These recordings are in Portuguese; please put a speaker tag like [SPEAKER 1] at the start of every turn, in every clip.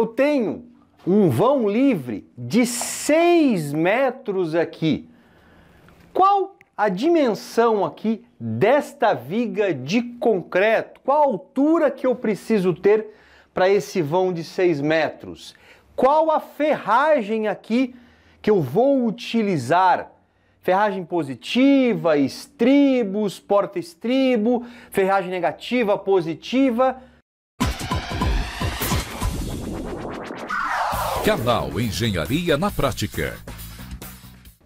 [SPEAKER 1] eu tenho um vão livre de 6 metros aqui. Qual a dimensão aqui desta viga de concreto? Qual a altura que eu preciso ter para esse vão de 6 metros? Qual a ferragem aqui que eu vou utilizar? Ferragem positiva, estribos, porta-estribo, ferragem negativa, positiva Canal Engenharia na Prática.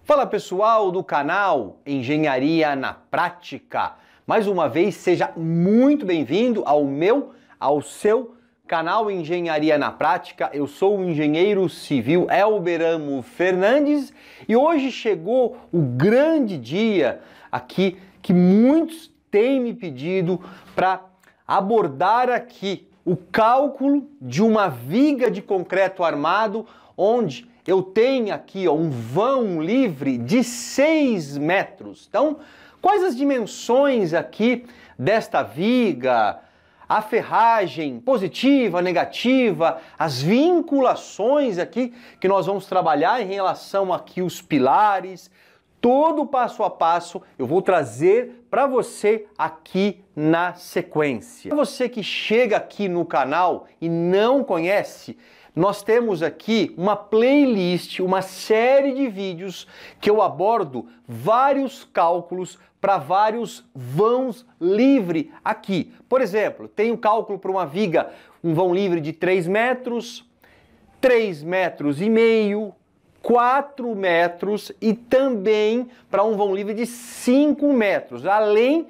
[SPEAKER 1] Fala pessoal do canal Engenharia na Prática. Mais uma vez, seja muito bem-vindo ao meu, ao seu canal Engenharia na Prática. Eu sou o engenheiro civil Elberamo Fernandes e hoje chegou o grande dia aqui que muitos têm me pedido para abordar aqui o cálculo de uma viga de concreto armado onde eu tenho aqui ó, um vão livre de 6 metros. Então, quais as dimensões aqui desta viga? A ferragem positiva, negativa, as vinculações aqui que nós vamos trabalhar em relação aqui os pilares, todo o passo a passo eu vou trazer para você aqui na sequência. você que chega aqui no canal e não conhece, nós temos aqui uma playlist, uma série de vídeos que eu abordo vários cálculos para vários vãos livre aqui. Por exemplo, tem o um cálculo para uma viga, um vão livre de 3 metros, 3 metros e meio, 4 metros e também para um vão livre de 5 metros, além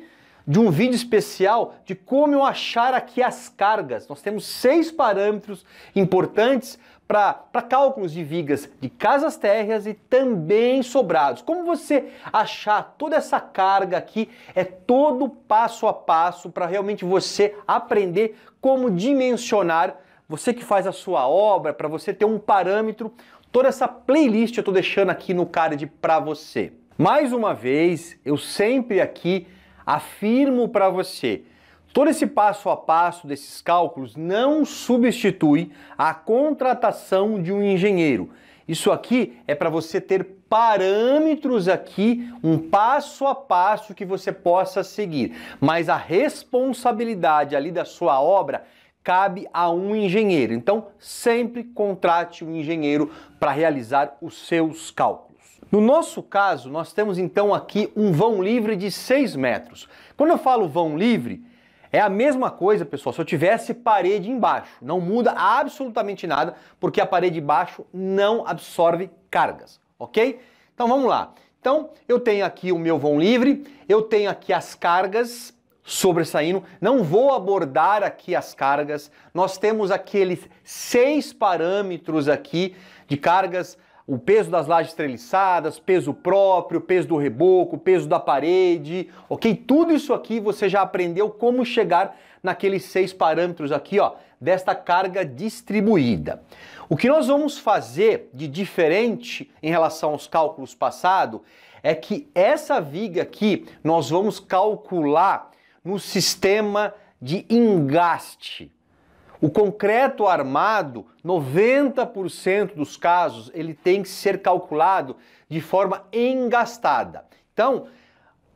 [SPEAKER 1] de um vídeo especial de como eu achar aqui as cargas. Nós temos seis parâmetros importantes para cálculos de vigas de casas térreas e também sobrados. Como você achar toda essa carga aqui é todo passo a passo para realmente você aprender como dimensionar você que faz a sua obra, para você ter um parâmetro Toda essa playlist eu estou deixando aqui no card para você. Mais uma vez, eu sempre aqui afirmo para você, todo esse passo a passo desses cálculos não substitui a contratação de um engenheiro. Isso aqui é para você ter parâmetros aqui, um passo a passo que você possa seguir, mas a responsabilidade ali da sua obra cabe a um engenheiro. Então, sempre contrate um engenheiro para realizar os seus cálculos. No nosso caso, nós temos então aqui um vão livre de 6 metros. Quando eu falo vão livre, é a mesma coisa, pessoal, se eu tivesse parede embaixo. Não muda absolutamente nada, porque a parede embaixo não absorve cargas, ok? Então vamos lá. Então eu tenho aqui o meu vão livre, eu tenho aqui as cargas sobressaindo. Não vou abordar aqui as cargas. Nós temos aqueles seis parâmetros aqui de cargas o peso das lajes treliçadas, peso próprio, peso do reboco, peso da parede, ok? Tudo isso aqui você já aprendeu como chegar naqueles seis parâmetros aqui, ó, desta carga distribuída. O que nós vamos fazer de diferente em relação aos cálculos passados é que essa viga aqui nós vamos calcular no sistema de engaste. O concreto armado, 90% dos casos, ele tem que ser calculado de forma engastada. Então,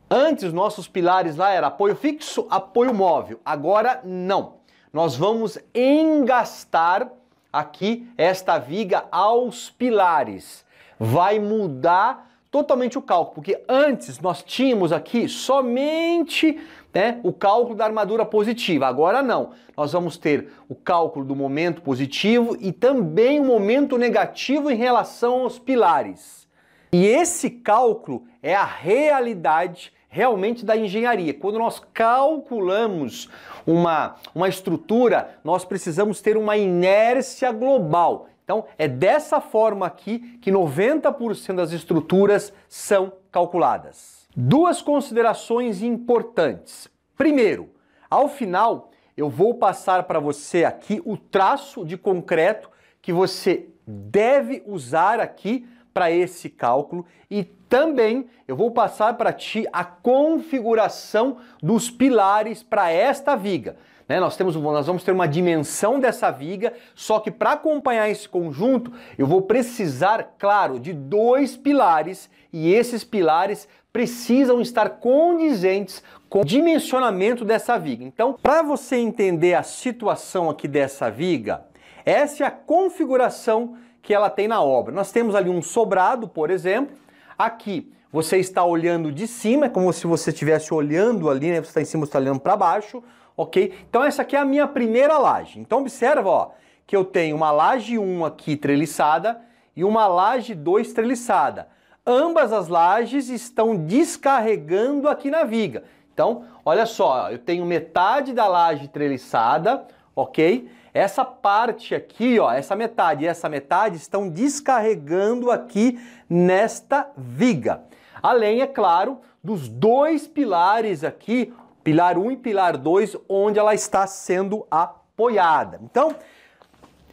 [SPEAKER 1] antes nossos pilares lá era apoio fixo, apoio móvel. Agora não. Nós vamos engastar aqui esta viga aos pilares. Vai mudar totalmente o cálculo, porque antes nós tínhamos aqui somente né, o cálculo da armadura positiva, agora não. Nós vamos ter o cálculo do momento positivo e também o momento negativo em relação aos pilares. E esse cálculo é a realidade realmente da engenharia. Quando nós calculamos uma, uma estrutura, nós precisamos ter uma inércia global. Então, é dessa forma aqui que 90% das estruturas são calculadas. Duas considerações importantes. Primeiro, ao final, eu vou passar para você aqui o traço de concreto que você deve usar aqui para esse cálculo e também eu vou passar para ti a configuração dos pilares para esta viga. Né? Nós, temos, nós vamos ter uma dimensão dessa viga, só que para acompanhar esse conjunto, eu vou precisar, claro, de dois pilares, e esses pilares precisam estar condizentes com o dimensionamento dessa viga. Então, para você entender a situação aqui dessa viga, essa é a configuração que ela tem na obra. Nós temos ali um sobrado, por exemplo, aqui você está olhando de cima, é como se você estivesse olhando ali, né? Você está em cima, você está olhando para baixo ok? Então essa aqui é a minha primeira laje. Então observa, ó, que eu tenho uma laje 1 aqui treliçada e uma laje 2 treliçada. Ambas as lajes estão descarregando aqui na viga. Então, olha só, ó, eu tenho metade da laje treliçada, ok? Essa parte aqui, ó, essa metade e essa metade estão descarregando aqui nesta viga. Além, é claro, dos dois pilares aqui Pilar 1 e pilar 2, onde ela está sendo apoiada. Então,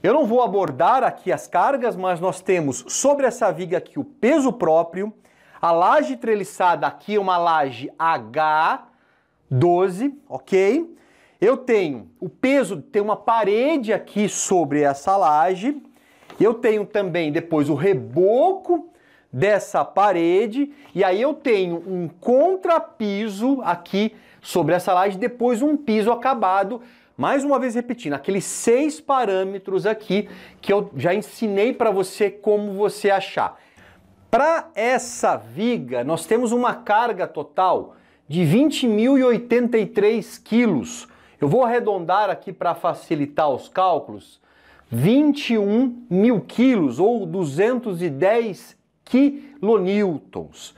[SPEAKER 1] eu não vou abordar aqui as cargas, mas nós temos sobre essa viga aqui o peso próprio, a laje treliçada aqui é uma laje H12, ok? Eu tenho o peso, tem uma parede aqui sobre essa laje, eu tenho também depois o reboco dessa parede, e aí eu tenho um contrapiso aqui sobre essa laje, depois um piso acabado. Mais uma vez repetindo, aqueles seis parâmetros aqui que eu já ensinei para você como você achar. Para essa viga, nós temos uma carga total de 20.083 quilos. Eu vou arredondar aqui para facilitar os cálculos. 21 mil quilos ou 210 quilonewtons.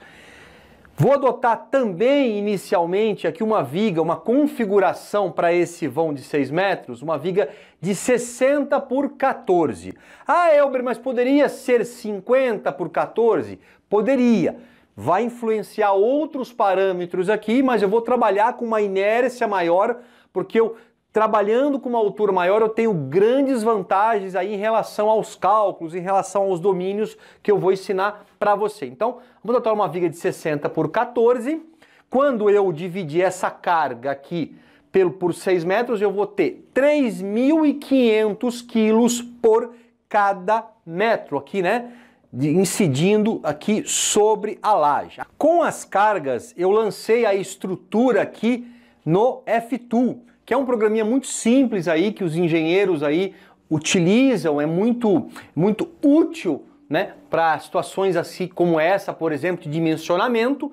[SPEAKER 1] Vou adotar também inicialmente aqui uma viga, uma configuração para esse vão de 6 metros, uma viga de 60 por 14. Ah, Elber, mas poderia ser 50 por 14? Poderia. Vai influenciar outros parâmetros aqui, mas eu vou trabalhar com uma inércia maior, porque eu Trabalhando com uma altura maior, eu tenho grandes vantagens aí em relação aos cálculos, em relação aos domínios que eu vou ensinar para você. Então, vamos adotar uma viga de 60 por 14. Quando eu dividir essa carga aqui pelo, por 6 metros, eu vou ter 3.500 quilos por cada metro aqui, né? incidindo aqui sobre a laje. Com as cargas, eu lancei a estrutura aqui no F2 que é um programinha muito simples aí que os engenheiros aí utilizam, é muito, muito útil né, para situações assim como essa, por exemplo, de dimensionamento.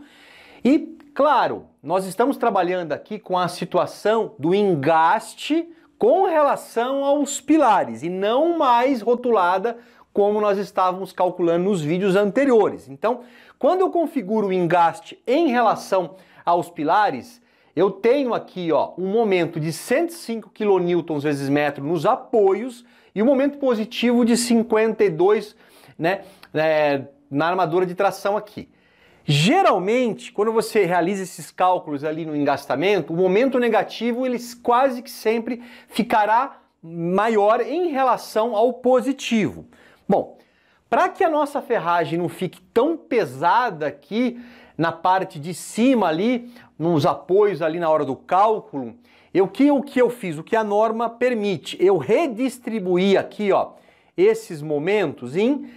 [SPEAKER 1] E, claro, nós estamos trabalhando aqui com a situação do engaste com relação aos pilares e não mais rotulada como nós estávamos calculando nos vídeos anteriores. Então, quando eu configuro o engaste em relação aos pilares, eu tenho aqui ó, um momento de 105 kN vezes metro nos apoios e um momento positivo de 52 né, é, na armadura de tração aqui. Geralmente, quando você realiza esses cálculos ali no engastamento, o momento negativo ele quase que sempre ficará maior em relação ao positivo. Bom, para que a nossa ferragem não fique tão pesada aqui, na parte de cima ali, nos apoios ali na hora do cálculo, eu que o que eu fiz, o que a norma permite, eu redistribuí aqui, ó, esses momentos em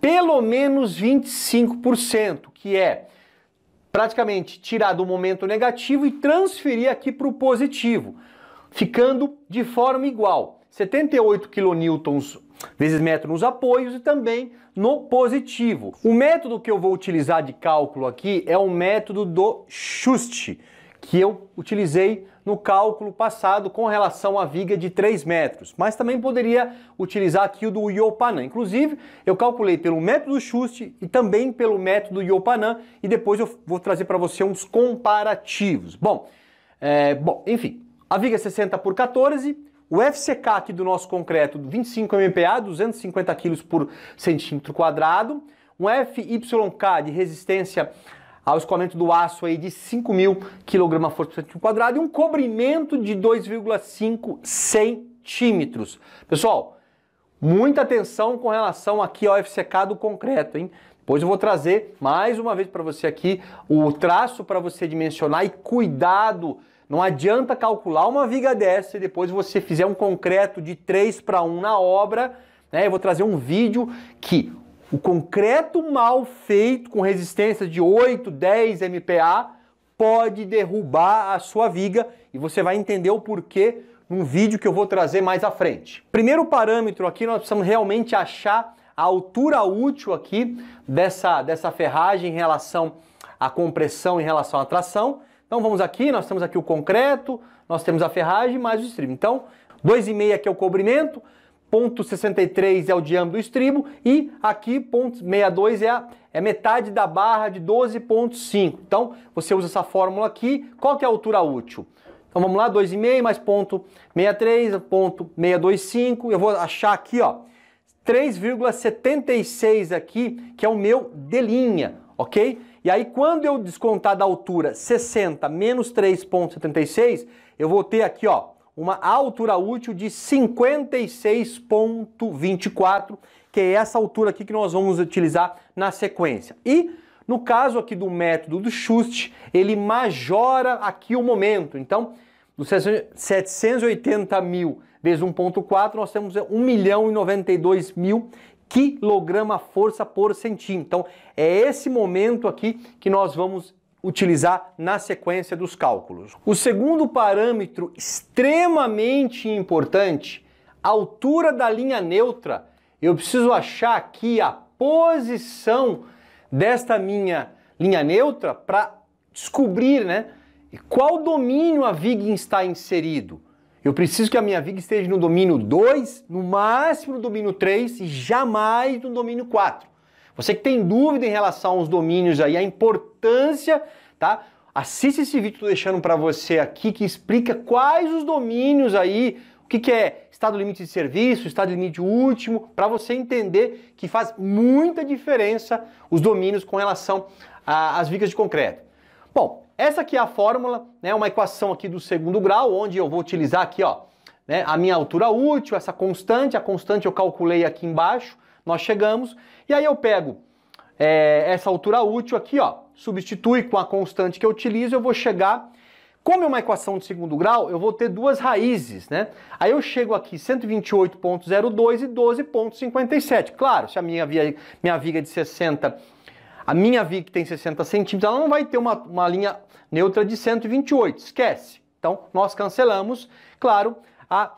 [SPEAKER 1] pelo menos 25%, que é praticamente tirar do momento negativo e transferir aqui para o positivo, ficando de forma igual. 78 kN vezes método nos apoios e também no positivo. O método que eu vou utilizar de cálculo aqui é o método do Schust, que eu utilizei no cálculo passado com relação à viga de 3 metros, mas também poderia utilizar aqui o do iopanã. Inclusive, eu calculei pelo método Schust e também pelo método iopanã e depois eu vou trazer para você uns comparativos. Bom, é, bom, enfim, a viga é 60 por 14, o FCK aqui do nosso concreto, 25 MPa, 250 kg por centímetro quadrado. Um FYK de resistência ao escoamento do aço aí de 5.000 kg força por centímetro quadrado e um cobrimento de 2,5 centímetros. Pessoal, muita atenção com relação aqui ao FCK do concreto, hein? Depois eu vou trazer mais uma vez para você aqui o traço para você dimensionar e cuidado não adianta calcular uma viga dessa e depois você fizer um concreto de 3 para 1 na obra. Né? Eu vou trazer um vídeo que o concreto mal feito com resistência de 8, 10 MPa pode derrubar a sua viga e você vai entender o porquê num vídeo que eu vou trazer mais à frente. Primeiro parâmetro aqui, nós precisamos realmente achar a altura útil aqui dessa, dessa ferragem em relação à compressão, em relação à tração. Então vamos aqui, nós temos aqui o concreto, nós temos a ferragem mais o estribo. Então, 2,5 aqui é o cobrimento, 0,63 é o diâmetro do estribo e aqui 0,62 é, a, é metade da barra de 12,5. Então você usa essa fórmula aqui. Qual que é a altura útil? Então vamos lá, 2,5 mais 0,63, 0,625. Eu vou achar aqui, ó, 3,76 aqui, que é o meu D', ok? E aí, quando eu descontar da altura 60 menos 3,76, eu vou ter aqui, ó, uma altura útil de 56,24, que é essa altura aqui que nós vamos utilizar na sequência. E no caso aqui do método do Schust, ele majora aqui o momento. Então, dos 780 mil vezes 1.4, nós temos 1 milhão e 92 mil quilograma força por centímetro. Então, é esse momento aqui que nós vamos utilizar na sequência dos cálculos. O segundo parâmetro extremamente importante, a altura da linha neutra. Eu preciso achar aqui a posição desta minha linha neutra para descobrir né, qual domínio a viga está inserido. Eu preciso que a minha viga esteja no domínio 2, no máximo no domínio 3 e jamais no domínio 4. Você que tem dúvida em relação aos domínios aí, a importância, tá? Assiste esse vídeo que eu tô deixando para você aqui que explica quais os domínios aí, o que, que é estado limite de serviço, estado limite último, para você entender que faz muita diferença os domínios com relação às vigas de concreto. Bom, essa aqui é a fórmula, né, uma equação aqui do segundo grau, onde eu vou utilizar aqui, ó, né, a minha altura útil, essa constante, a constante eu calculei aqui embaixo, nós chegamos, e aí eu pego é, essa altura útil aqui, ó, substitui com a constante que eu utilizo, eu vou chegar, como é uma equação de segundo grau, eu vou ter duas raízes, né? Aí eu chego aqui 128.02 e 12.57. Claro, se a minha, via, minha viga é de 60 a minha via que tem 60 centímetros, ela não vai ter uma, uma linha neutra de 128, esquece. Então, nós cancelamos. Claro, a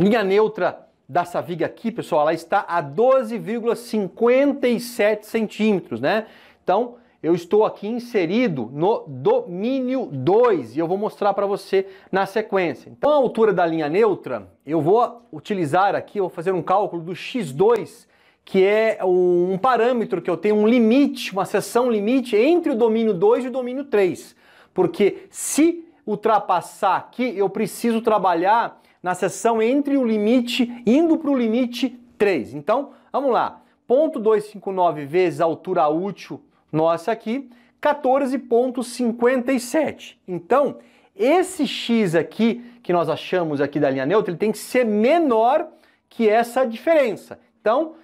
[SPEAKER 1] linha neutra dessa viga aqui, pessoal, ela está a 12,57 centímetros, né? Então, eu estou aqui inserido no domínio 2 e eu vou mostrar para você na sequência. Então, a altura da linha neutra, eu vou utilizar aqui, eu vou fazer um cálculo do x2 que é um parâmetro que eu tenho um limite, uma seção limite entre o domínio 2 e o domínio 3. Porque se ultrapassar aqui, eu preciso trabalhar na seção entre o limite, indo para o limite 3. Então, vamos lá. 0,259 vezes a altura útil nossa aqui, 14,57. Então, esse x aqui, que nós achamos aqui da linha neutra, ele tem que ser menor que essa diferença. Então,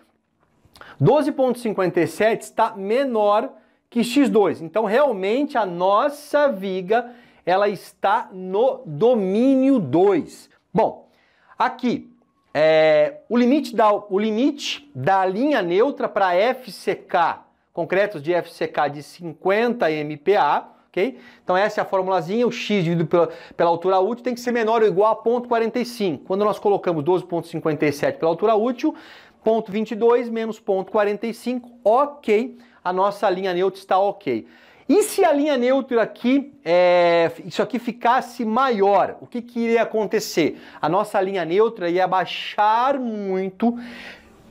[SPEAKER 1] 12,57 está menor que x2. Então, realmente, a nossa viga ela está no domínio 2. Bom, aqui, é, o, limite da, o limite da linha neutra para FCK, concretos de FCK de 50 MPa, ok? Então essa é a formulazinha, o x dividido pela, pela altura útil tem que ser menor ou igual a 0,45. Quando nós colocamos 12,57 pela altura útil, Ponto 22 menos ponto 45, ok. A nossa linha neutra está ok. E se a linha neutra aqui, é, isso aqui ficasse maior, o que, que iria acontecer? A nossa linha neutra ia baixar muito,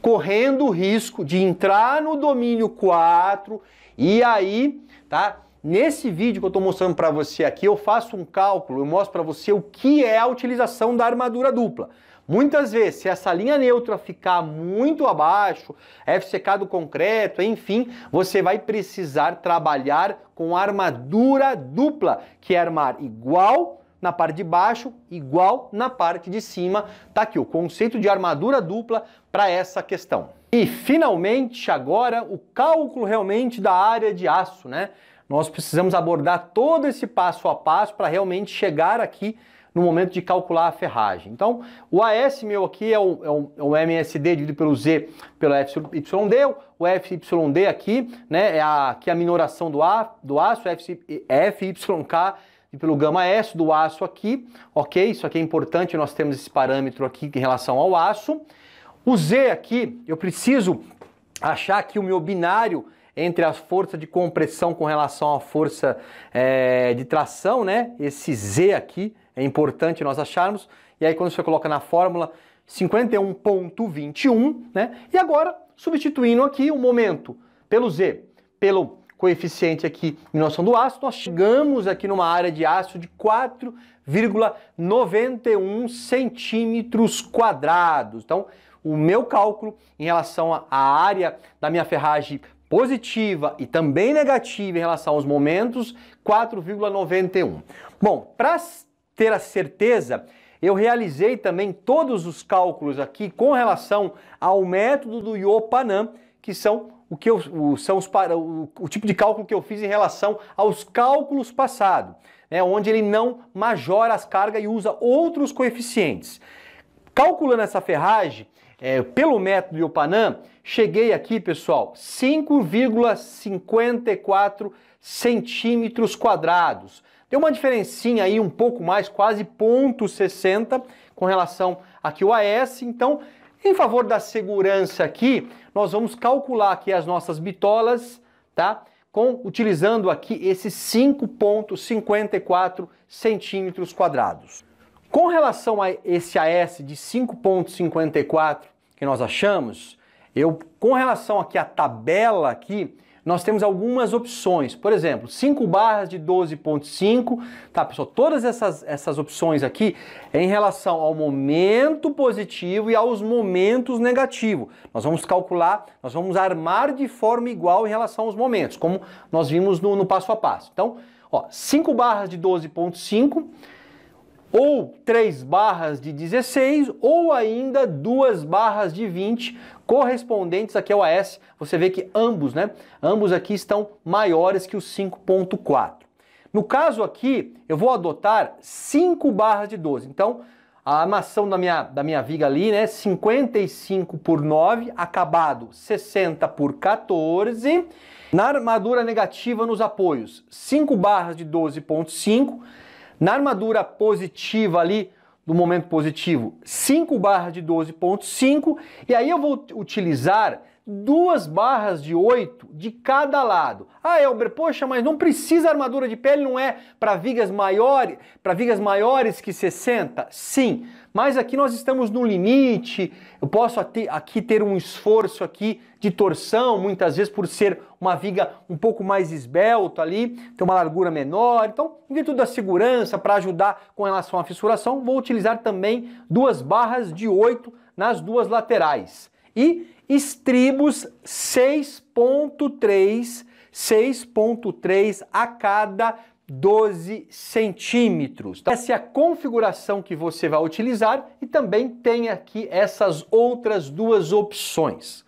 [SPEAKER 1] correndo o risco de entrar no domínio 4 e aí, tá? Nesse vídeo que eu estou mostrando para você aqui, eu faço um cálculo, eu mostro para você o que é a utilização da armadura dupla. Muitas vezes, se essa linha neutra ficar muito abaixo, FCK é do concreto, enfim, você vai precisar trabalhar com armadura dupla, que é armar igual na parte de baixo, igual na parte de cima. Tá aqui o conceito de armadura dupla para essa questão. E finalmente, agora, o cálculo realmente da área de aço, né? Nós precisamos abordar todo esse passo a passo para realmente chegar aqui no momento de calcular a ferragem. Então, o AS meu aqui é o, é é MSD dividido pelo Z pelo FYD, o FYD aqui, né, é a, aqui é a minoração do, a, do aço, F, FYK e pelo gama S do aço aqui, ok? Isso aqui é importante, nós temos esse parâmetro aqui em relação ao aço. O Z aqui, eu preciso achar que o meu binário entre a força de compressão com relação à força é, de tração, né? Esse Z aqui é importante nós acharmos. E aí quando você coloca na fórmula 51.21, né? E agora substituindo aqui o momento pelo Z, pelo coeficiente aqui em noção do ácido, nós chegamos aqui numa área de ácido de 4,91 centímetros quadrados. Então, o meu cálculo em relação à área da minha ferragem positiva e também negativa em relação aos momentos, 4,91. Bom, para ter a certeza, eu realizei também todos os cálculos aqui com relação ao método do Iopanam, que são o que eu, o, são os, o, o, tipo de cálculo que eu fiz em relação aos cálculos passados, né, onde ele não majora as cargas e usa outros coeficientes. Calculando essa ferragem, é, pelo método Iopanam, cheguei aqui, pessoal, 5,54 centímetros quadrados. Tem uma diferencinha aí um pouco mais, quase 0,60 com relação aqui o AS, então em favor da segurança aqui, nós vamos calcular aqui as nossas bitolas, tá? Com, utilizando aqui esses 5,54 centímetros quadrados. Com relação a esse AS de 5,54 que nós achamos, eu com relação aqui à tabela aqui, nós temos algumas opções. Por exemplo, 5 barras de 12.5, tá, pessoal? Todas essas, essas opções aqui é em relação ao momento positivo e aos momentos negativos. Nós vamos calcular, nós vamos armar de forma igual em relação aos momentos, como nós vimos no, no passo a passo. Então, ó, 5 barras de 12.5 ou 3 barras de 16 ou ainda 2 barras de 20, correspondentes aqui ao é AS, você vê que ambos, né? Ambos aqui estão maiores que o 5.4. No caso aqui, eu vou adotar 5 barras de 12. Então, a armação da minha, da minha viga ali, né? 55 por 9, acabado 60 por 14. Na armadura negativa nos apoios, 5 barras de 12.5. Na armadura positiva ali, do momento positivo 5 barra de 12.5 e aí eu vou utilizar duas barras de 8 de cada lado. Ah, Elber, poxa, mas não precisa armadura de pele, não é para vigas maiores, para vigas maiores que 60? Sim, mas aqui nós estamos no limite. Eu posso aqui ter um esforço aqui de torção, muitas vezes por ser uma viga um pouco mais esbelta ali, ter uma largura menor. Então, em virtude da segurança, para ajudar com relação à fissuração, vou utilizar também duas barras de 8 nas duas laterais. E estribos 6,3, 6,3 a cada 12 centímetros. Então, essa é a configuração que você vai utilizar e também tem aqui essas outras duas opções.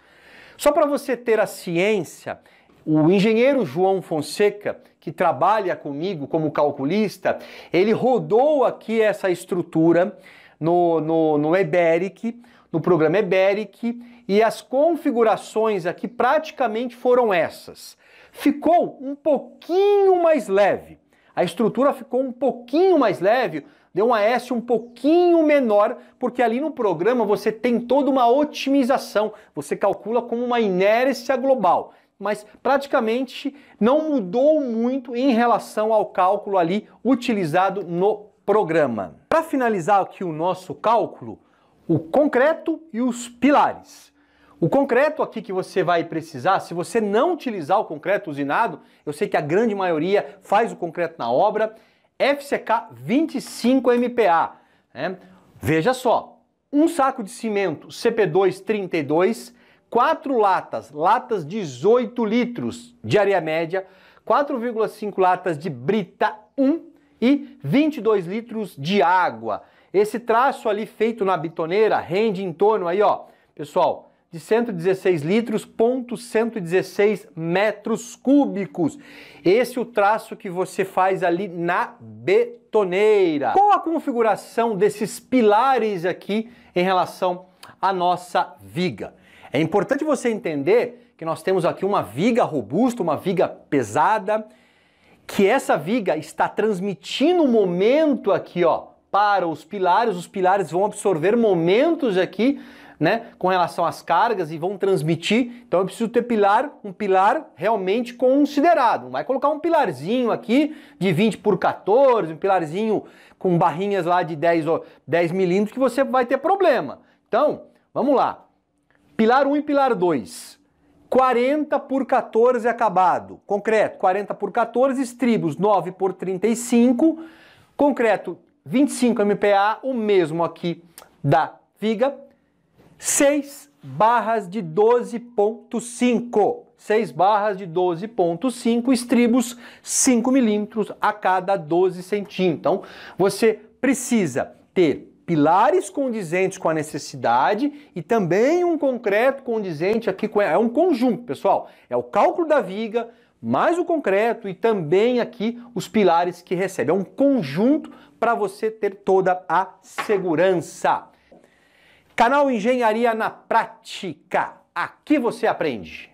[SPEAKER 1] Só para você ter a ciência, o engenheiro João Fonseca, que trabalha comigo como calculista, ele rodou aqui essa estrutura no, no, no EBERIC, no programa Eberic e as configurações aqui praticamente foram essas. Ficou um pouquinho mais leve, a estrutura ficou um pouquinho mais leve, deu um AS um pouquinho menor, porque ali no programa você tem toda uma otimização, você calcula como uma inércia global, mas praticamente não mudou muito em relação ao cálculo ali utilizado no programa. Para finalizar aqui o nosso cálculo, o concreto e os pilares. O concreto aqui que você vai precisar, se você não utilizar o concreto usinado, eu sei que a grande maioria faz o concreto na obra, FCK 25 MPa. Né? Veja só, um saco de cimento CP232, quatro latas, latas 18 litros de areia média, 4,5 latas de brita 1 e 22 litros de água. Esse traço ali feito na bitoneira rende em torno aí, ó, pessoal, de 116 litros, ponto 116 metros cúbicos. Esse é o traço que você faz ali na betoneira. Qual a configuração desses pilares aqui em relação à nossa viga? É importante você entender que nós temos aqui uma viga robusta, uma viga pesada, que essa viga está transmitindo o momento aqui, ó, para os pilares, os pilares vão absorver momentos aqui, né, com relação às cargas e vão transmitir. Então eu preciso ter pilar, um pilar realmente considerado. Não vai colocar um pilarzinho aqui de 20 por 14, um pilarzinho com barrinhas lá de 10 ou 10 milímetros que você vai ter problema. Então, vamos lá. Pilar 1 e pilar 2. 40 por 14 acabado. Concreto, 40 por 14, estribos 9 por 35. Concreto 25 MPa, o mesmo aqui da viga. 6 barras de 12.5. 6 barras de 12.5, estribos 5 milímetros a cada 12 centímetros. Então, você precisa ter pilares condizentes com a necessidade e também um concreto condizente aqui com... É um conjunto, pessoal. É o cálculo da viga, mais o concreto e também aqui os pilares que recebe. É um conjunto para você ter toda a segurança. Canal Engenharia na Prática. Aqui você aprende.